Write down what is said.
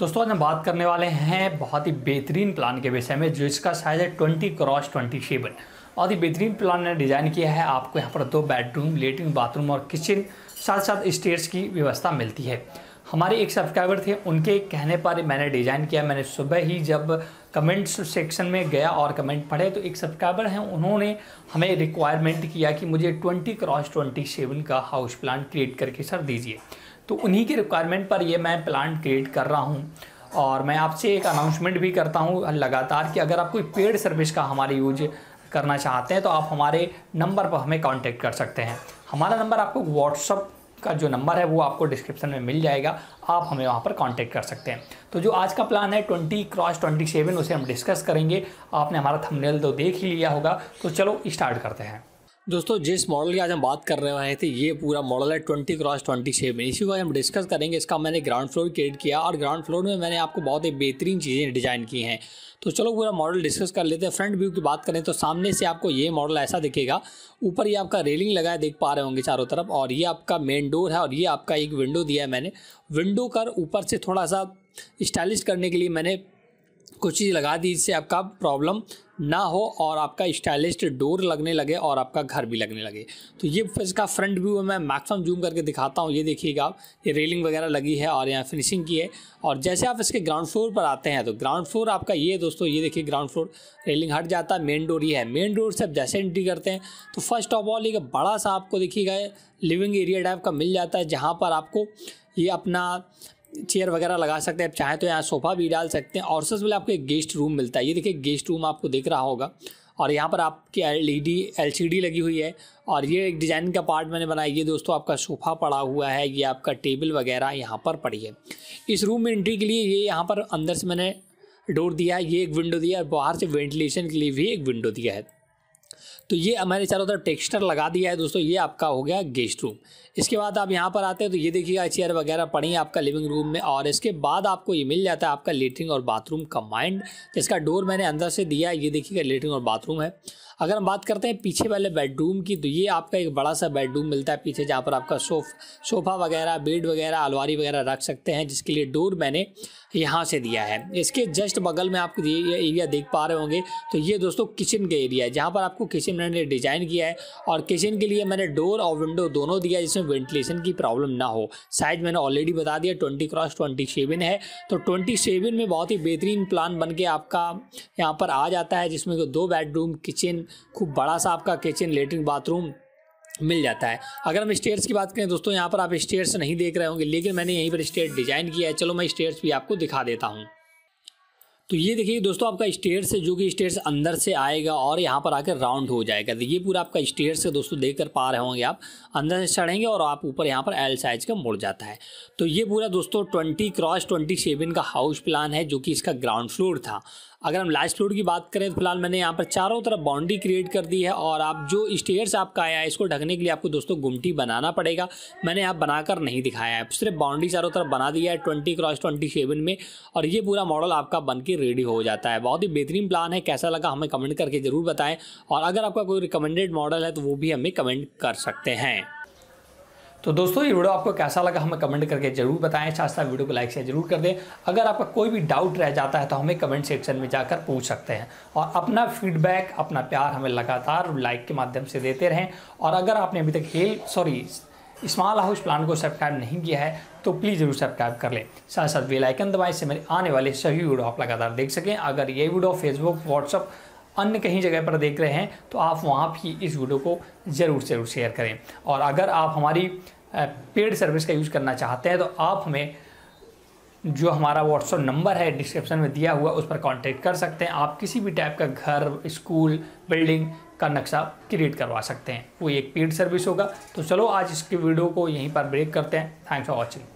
दोस्तों आज हम बात करने वाले हैं बहुत ही बेहतरीन प्लान के विषय में जिसका साइज है ट्वेंटी क्रॉस ट्वेंटी सेवन बहुत ही बेहतरीन प्लान ने डिज़ाइन किया है आपको यहाँ पर दो बेडरूम लेटरिन बाथरूम और किचन साथ साथ स्टेयर्स की व्यवस्था मिलती है हमारे एक सब्सक्राइबर थे उनके कहने पर मैंने डिज़ाइन किया मैंने सुबह ही जब कमेंट्स सेक्शन में गया और कमेंट पढ़े तो एक सब्सक्राइबर हैं उन्होंने हमें रिक्वायरमेंट किया कि मुझे ट्वेंटी क्रॉस ट्वेंटी सेवन का हाउस प्लान क्रिएट करके सर दीजिए तो उन्हीं के रिक्वायरमेंट पर ये मैं प्लान क्रिएट कर रहा हूँ और मैं आपसे एक अनाउंसमेंट भी करता हूँ लगातार कि अगर आप कोई पेड सर्विस का हमारे यूज करना चाहते हैं तो आप हमारे नंबर पर हमें कॉन्टेक्ट कर सकते हैं हमारा नंबर आपको व्हाट्सअप का जो नंबर है वो आपको डिस्क्रिप्शन में मिल जाएगा आप हमें वहाँ पर कॉन्टेक्ट कर सकते हैं तो जो आज का प्लान है ट्वेंटी क्रॉस ट्वेंटी सेवन उसे हम डिस्कस करेंगे आपने हमारा थंबनेल तो देख ही लिया होगा तो चलो स्टार्ट करते हैं दोस्तों जिस मॉडल की आज हम बात रहे वाले थे ये पूरा मॉडल है ट्वेंटी क्रॉस ट्वेंटी छः में इसी को हम डिस्कस करेंगे इसका मैंने ग्राउंड फ्लोर क्रिएट किया और ग्राउंड फ्लोर में मैंने आपको बहुत ही बेहतरीन चीज़ें डिजाइन की हैं तो चलो पूरा मॉडल डिस्कस कर लेते हैं फ्रंट व्यू की बात करें तो सामने से आपको ये मॉडल ऐसा दिखेगा ऊपर ये आपका रेलिंग लगाया देख पा रहे होंगे चारों तरफ और ये आपका मेन डोर है और ये आपका एक विंडो दिया है मैंने विंडो कर ऊपर से थोड़ा सा स्टाइलिश करने के लिए मैंने कुछ चीज़ लगा दी जिससे आपका प्रॉब्लम ना हो और आपका स्टाइलिश डोर लगने लगे और आपका घर भी लगने लगे तो ये इसका फ्रंट व्यू मैं मैक्सिमम जूम करके दिखाता हूँ ये देखिएगा आप ये रेलिंग वगैरह लगी है और यहाँ फिनिशिंग की है और जैसे आप इसके ग्राउंड फ्लोर पर आते हैं तो ग्राउंड फ्लोर आपका ये दोस्तों ये देखिए ग्राउंड फ्लोर रेलिंग हट जाता है मेन डोर ये है मेन डोर से आप जैसे एंट्री करते हैं तो फर्स्ट ऑफ ऑल एक बड़ा सा आपको देखिएगा लिविंग एरिया टाइप का मिल जाता है जहाँ पर आपको ये अपना चेयर वगैरह लगा सकते हैं आप चाहें तो यहाँ सोफा भी डाल सकते हैं और सबसे पहले आपको एक गेस्ट रूम मिलता है ये देखिए गेस्ट रूम आपको देख रहा होगा और यहाँ पर आपकी L E D L C D लगी हुई है और ये एक डिज़ाइन का पार्ट मैंने बनाया ये दोस्तों आपका सोफ़ा पड़ा हुआ है ये आपका टेबल वगैरह यहाँ पर पड़ी है इस रूम में एंट्री के लिए ये यहाँ पर अंदर से मैंने डोर दिया है ये एक विंडो दिया है और बाहर से वेंटिलेशन के लिए भी एक विंडो दिया है तो ये हमारे चारों तरफ टेक्सचर लगा दिया है दोस्तों ये आपका हो गया गेस्ट रूम इसके बाद आप यहाँ पर आते हैं तो ये देखिएगा चेयर वगैरह पड़ी है आपका लिविंग रूम में और इसके बाद आपको ये मिल जाता है आपका लेटरिन और बाथरूम कंबाइंड जिसका डोर मैंने अंदर से दिया है ये देखिएगा लेटरिन और बाथरूम है अगर हम बात करते हैं पीछे वाले बेडरूम की तो ये आपका एक बड़ा सा बेडरूम मिलता है पीछे जहाँ पर आपका सोफ सोफ़ा वगैरह बेड वगैरह अलवारी वगैरह रख सकते हैं जिसके लिए डोर मैंने यहाँ से दिया है इसके जस्ट बगल में आप ये एरिया देख पा रहे होंगे तो ये दोस्तों किचन का एरिया है जहाँ पर आपको किचन मैंने डिज़ाइन किया है और किचन के लिए मैंने डोर और विंडो दोनों दिया जिसमें वेंटिलेशन की प्रॉब्लम ना हो साइज मैंने ऑलरेडी बता दिया ट्वेंटी क्रॉस ट्वेंटी सेवन है तो ट्वेंटी सेवन में बहुत ही बेहतरीन प्लान बन के आपका यहाँ पर आ जाता है जिसमें दो बेडरूम किचन खूब बड़ा सा आपका किचन लेटरिन बाथरूम मिल जाता है अगर हम स्टेयर्स की बात करें दोस्तों यहाँ पर आप स्टेयर्स नहीं देख रहे होंगे लेकिन मैंने यहीं पर स्टेयर डिज़ाइन किया है चलो मैं स्टेयर्स भी आपको दिखा देता हूँ तो ये देखिए दोस्तों आपका स्टेयर्स है जो कि स्टेयर्स अंदर से आएगा और यहाँ पर आकर राउंड हो जाएगा तो ये पूरा आपका स्टेयर्स है दोस्तों देख कर पा रहे होंगे आप अंदर से चढ़ेंगे और आप ऊपर यहाँ पर एल साइज का मुड़ जाता है तो ये पूरा दोस्तों ट्वेंटी क्रॉस ट्वेंटी सेवन का हाउस प्लान है जो कि इसका ग्राउंड फ्लोर था अगर हम लास्ट फ्लोर की बात करें तो फिलहाल मैंने यहाँ पर चारों तरफ बाउंड्री क्रिएट कर दी है और आप जो स्टेयर्स आपका आया है इसको ढकने के लिए आपको दोस्तों गुमटी बनाना पड़ेगा मैंने यहाँ बनाकर नहीं दिखाया है सिर्फ बाउंड्री चारों तरफ बना दिया है ट्वेंटी क्रॉस ट्वेंटी सेवन में और ये पूरा मॉडल आपका बन के ही रेडी हो जाता है बहुत ही बेहतरीन प्लान है कैसा लगा हमें कमेंट करके ज़रूर बताएं और अगर आपका कोई रिकमेंडेड मॉडल है तो वो भी हमें कमेंट कर सकते हैं तो दोस्तों ये वीडियो आपको कैसा लगा हमें कमेंट करके जरूर बताएं साथ साथ वीडियो को लाइक शेयर जरूर कर दें अगर आपका कोई भी डाउट रह जाता है तो हमें कमेंट सेक्शन में जाकर पूछ सकते हैं और अपना फीडबैक अपना प्यार हमें लगातार लाइक के माध्यम से देते रहें और अगर आपने अभी तक हेल सॉरी स्मॉल हाउस प्लान को सब्सक्राइब नहीं किया है तो प्लीज़ जरूर सब्सक्राइब कर लें साथ साथ बेलाइकन दबाए से मेरे आने वाले सभी वीडियो आप लगातार देख सकें अगर ये वीडियो फेसबुक व्हाट्सअप अन्य कहीं जगह पर देख रहे हैं तो आप वहाँ भी इस वीडियो को ज़रूर ज़रूर शेयर करें और अगर आप हमारी पेड सर्विस का यूज़ करना चाहते हैं तो आप हमें जो हमारा व्हाट्सअप नंबर है डिस्क्रिप्शन में दिया हुआ उस पर कांटेक्ट कर सकते हैं आप किसी भी टाइप का घर स्कूल बिल्डिंग का नक्शा क्रिएट करवा सकते हैं वो एक पेड सर्विस होगा तो चलो आज इसके वीडियो को यहीं पर ब्रेक करते हैं थैंक्स फॉर वॉचिंग